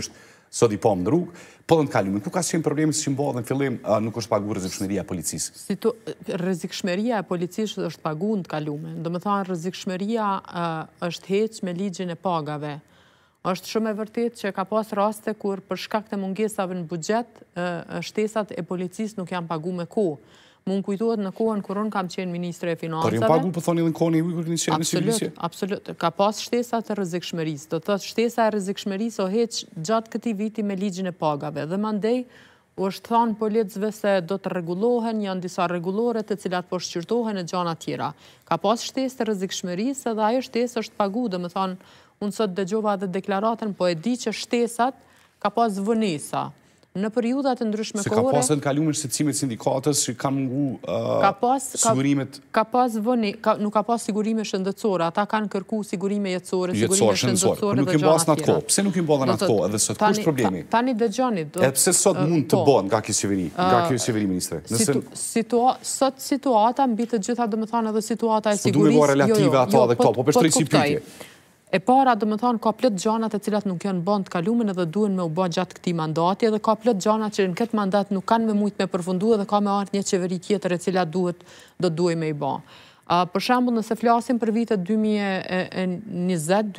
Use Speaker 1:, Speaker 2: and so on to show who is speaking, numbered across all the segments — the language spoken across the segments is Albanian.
Speaker 1: është sot i pomë në rrugë, po dhe në kalimin. Ku ka së qenë problemi së që mbohë dhe në fillim nuk është pagu rëzikshmeria policisë?
Speaker 2: Rëzikshmeria e policisë është pagu në të kalimin. Dëmë thënë rëzikshmeria është heq me ligjin e pagave. është shumë e vërtit që ka pas raste kur për shkak të mungesave në budget shtesat e policisë nuk janë pagu me ku. Mu në kujtuat në kohën kur unë kam qenë Ministre e Finansave. Por ju pagu për
Speaker 1: po thoni dhe në kohën e ujë kërë një qenë në Sibilisje?
Speaker 2: Absolut, ka pas shtesa të rëzikshmeris. Do të shtesa e rëzikshmeris o heq gjatë këti viti me ligjën e pagave. Dhe mandej, u është thonë politëzve se do të regulohen, janë disa regulore të cilat po shqyrtohen e gjana tjera. Ka pas shtesë të rëzikshmeris edhe ajo shtesë është pagu dhe më thonë, unë sot dëgjova dhe deklaratën, po e di që shtesat ka pas vënesa në periudat të ndryshme kohore... Se ka pas e
Speaker 1: në kalumin shqecimit sindikatës që ka mungu uh, sigurimet...
Speaker 2: Ka pas vëni, nuk ka pas sigurime shëndëcora, ata kanë kërku sigurime jetësore, sigurime shëndëcore po dhe gjana tjera. Nuk i bas në atë kohë, pse
Speaker 1: nuk i bodhe në atë kohë edhe sot, kush problemi?
Speaker 2: Tani dhe gjani... E pse sot uh, mund të po. bodhe
Speaker 1: nga kjo qeveri, uh, nga kjo qeveri, ministre?
Speaker 2: Sot situata, mbi të gjitha dhe më thanë edhe situata e po sigurisë... Jo, jo, jo, po duhe relative ato dhe këto, po pështë të i si E para, dhe më thonë, ka plët gjanat të cilat nuk janë bënd të kalumin edhe duen me u bënd gjatë këti mandati, edhe ka plët gjanat që në këtë mandat nuk kanë me mujtë me përfundu edhe ka me artë një qeveri tjetër e cilat duhet dhe duhet me i bënd. Për shambull, nëse flasim për vitet 2020, 2000,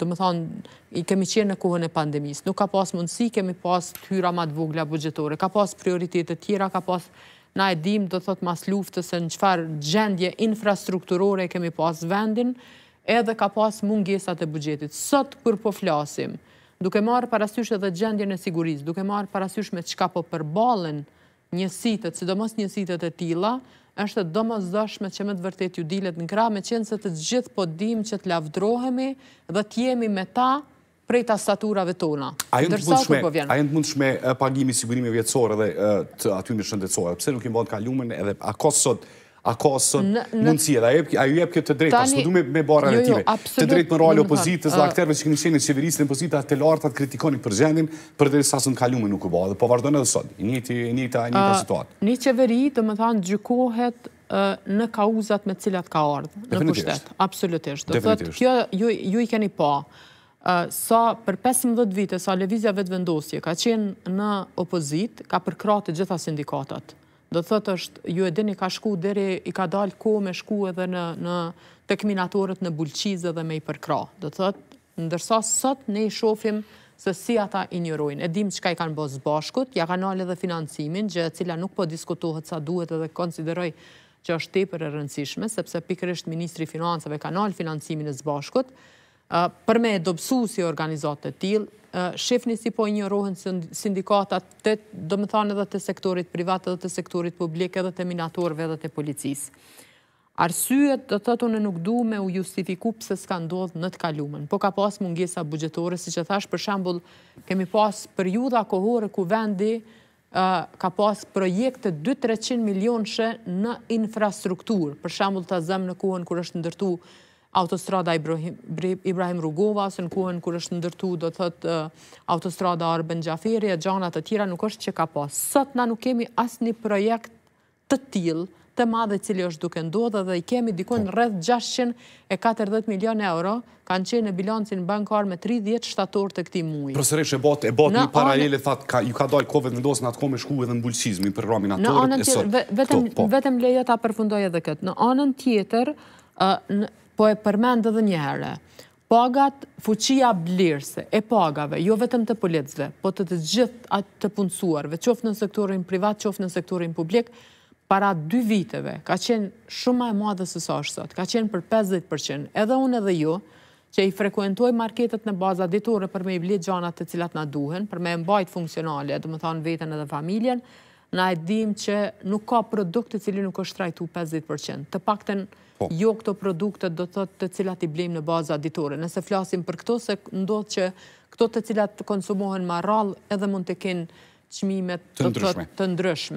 Speaker 2: dhe më thonë, i kemi qenë në kohën e pandemis, nuk ka pas mundësi, kemi pas tyra matë vogla bugjetore, ka pas prioritetet tjera, ka pas na e dim, dhe thotë mas luftës e në qëfar gjendje infrastrukturore kemi pas vendin, edhe ka pas mungesat e bugjetit. Sot kër po flasim, duke marë parasysh edhe gjendje në siguris, duke marë parasysh me qka po përbalen njësitet, si do mos njësitet e tila, është do mos dëshme që me të vërtet ju dilet në kra, me qenë se të gjithë po dim që të lavdrohemi dhe të jemi me ta prej ta staturave tona.
Speaker 1: A jënë të mundshme po eh, pagimi sigurimi vjetësore dhe eh, të aty në shëndetësore? Pse nuk i mbonë kalumen edhe a kosë sot a ka së mundësi edhe, a ju jep këtë të drejt, a së përdume me barë aletime, të drejt më rralë opozitës, dhe akterve që këni qenë e qeveristën e opozitës, të lartë atë kritikonit për gjendin, për dhe sasën kalume nuk u ba, dhe po vazhdojnë edhe sot, një të një të një të situatë.
Speaker 2: Një qeveri të më thanë gjykohet në kauzat me cilat ka ardhë, në pushtet, absolutisht, dhe të kjo ju i keni pa, sa për 15 vite, sa Levizia Vetëvendosje ka qenë në opozit, ka përkratit gjitha sindikatat. Do thëtë është, ju e dini ka shku dheri, i ka dalë ko me shku edhe në tekminatorët në bulqizë dhe me i përkra. Do thëtë, ndërsa sot ne i shofim se si ata i njërojnë. E dim që ka i kanë bëzë bashkut, ja kanë alë edhe financimin, gjë cila nuk po diskutohet sa duhet edhe konsideroj që është te për e rëndësishme, sepse pikrështë Ministri Financave kanë alë financimin e zbashkut, për me dopsu si organizatë të tilë, shifni si po njërohen sindikatat të, do më thanë, edhe të sektorit privat, edhe të sektorit publik, edhe të minatorve, edhe të policisë. Arsyet do të të në nuk du me u justifiku pëse s'ka ndodhë në të kalumen, po ka pas mungesa bugjetore, si që thash, për shambull, kemi pas për kohore ku vendi ka pas projekte 2-300 milion shë në infrastrukturë, për shambull të zemë në kuhën kër është ndërtu nështë, autostrada Ibrahim Rugova, së në kohën kër është ndërtu, do të thëtë uh, autostrada Arben Gjaferi, e gjanat të tjera nuk është që ka pas. Sot na nuk kemi asë një projekt të tilë, të madhe cili është duke ndodhe dhe i kemi në rrëdhë 640 milion euro, kanë qenë e bilancin bankar me 30 shtator të këti mujë.
Speaker 1: Përësërish e botë, e botë një paralele, ju ka dojë kove në në atë kome shku edhe në bulqizmi, për rami në atërët e
Speaker 2: sotë. Po. përfundoj edhe këtë. Në anën tjetër, uh, po e përmend edhe një herë. Pagat, fuqia blirëse e pagave, jo vetëm të policëve, po të të gjithë atë të punësuarve, qofë në sektorin privat, qofë në sektorin publik, para dy viteve, ka qenë shumë e madhe së sot, ka qenë për 50%, edhe unë edhe ju, që i frekuentoj marketet në baza ditore për me i blitë gjanat të cilat na duhen, për me mbajt funksionale, dhe më thanë vetën edhe familjen, na e dim që nuk ka produkt të cili nuk është trajtu 50%, të pakten nështë, Po. jo këto produktet do të të cilat i blejmë në baza aditore. Nëse flasim për këto, se ndodhë që këto të cilat konsumohen marral edhe mund të kënë qmimet të ndryshme.